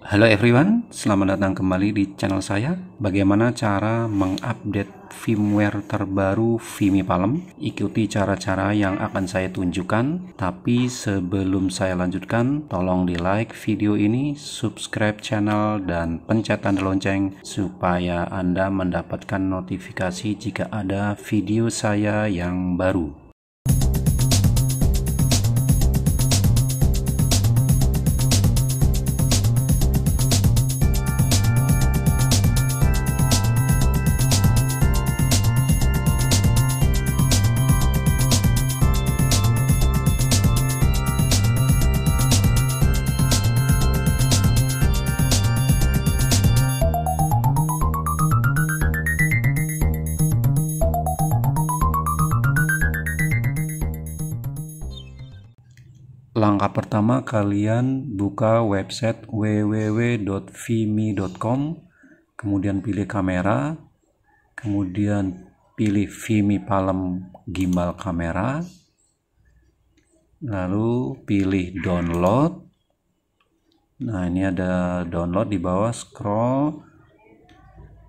Halo everyone, selamat datang kembali di channel saya. Bagaimana cara mengupdate firmware terbaru Vimi Palem? Ikuti cara-cara yang akan saya tunjukkan. Tapi sebelum saya lanjutkan, tolong di like video ini, subscribe channel, dan pencet tanda lonceng supaya Anda mendapatkan notifikasi jika ada video saya yang baru. Langkah pertama kalian buka website www.vimi.com kemudian pilih kamera kemudian pilih Vimi Palem gimbal kamera lalu pilih download nah ini ada download di bawah scroll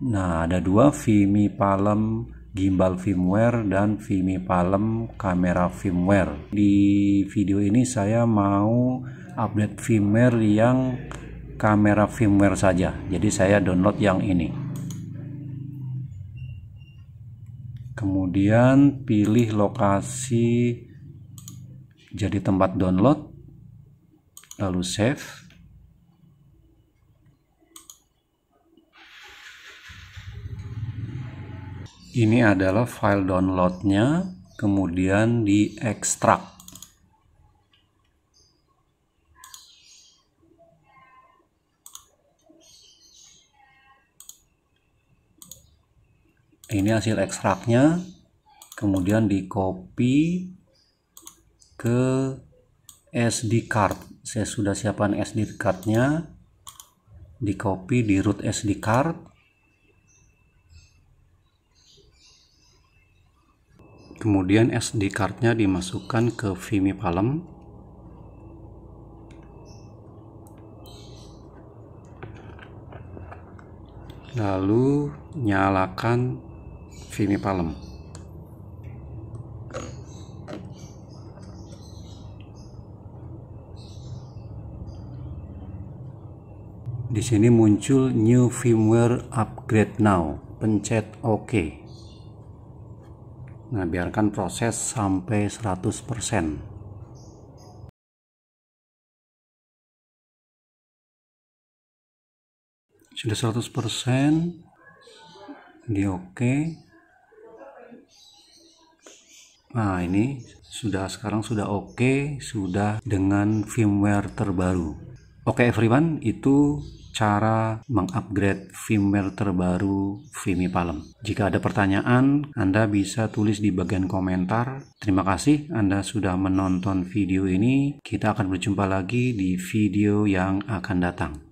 nah ada dua Vimi Palem gimbal firmware dan Palm kamera firmware. Di video ini saya mau update firmware yang kamera firmware saja. Jadi saya download yang ini. Kemudian pilih lokasi jadi tempat download lalu save ini adalah file downloadnya kemudian di ekstrak ini hasil ekstraknya kemudian di copy ke SD card saya sudah siapkan SD cardnya di copy di root SD card kemudian SD cardnya dimasukkan ke Vimy Palem lalu nyalakan Vimy Palem di sini muncul new firmware upgrade now pencet OK Nah, biarkan proses sampai 100%. sudah 100% di oke nah ini sudah sekarang sudah oke sudah dengan firmware terbaru oke okay, everyone itu cara mengupgrade firmware terbaru Vimi Palem. Jika ada pertanyaan, Anda bisa tulis di bagian komentar. Terima kasih Anda sudah menonton video ini. Kita akan berjumpa lagi di video yang akan datang.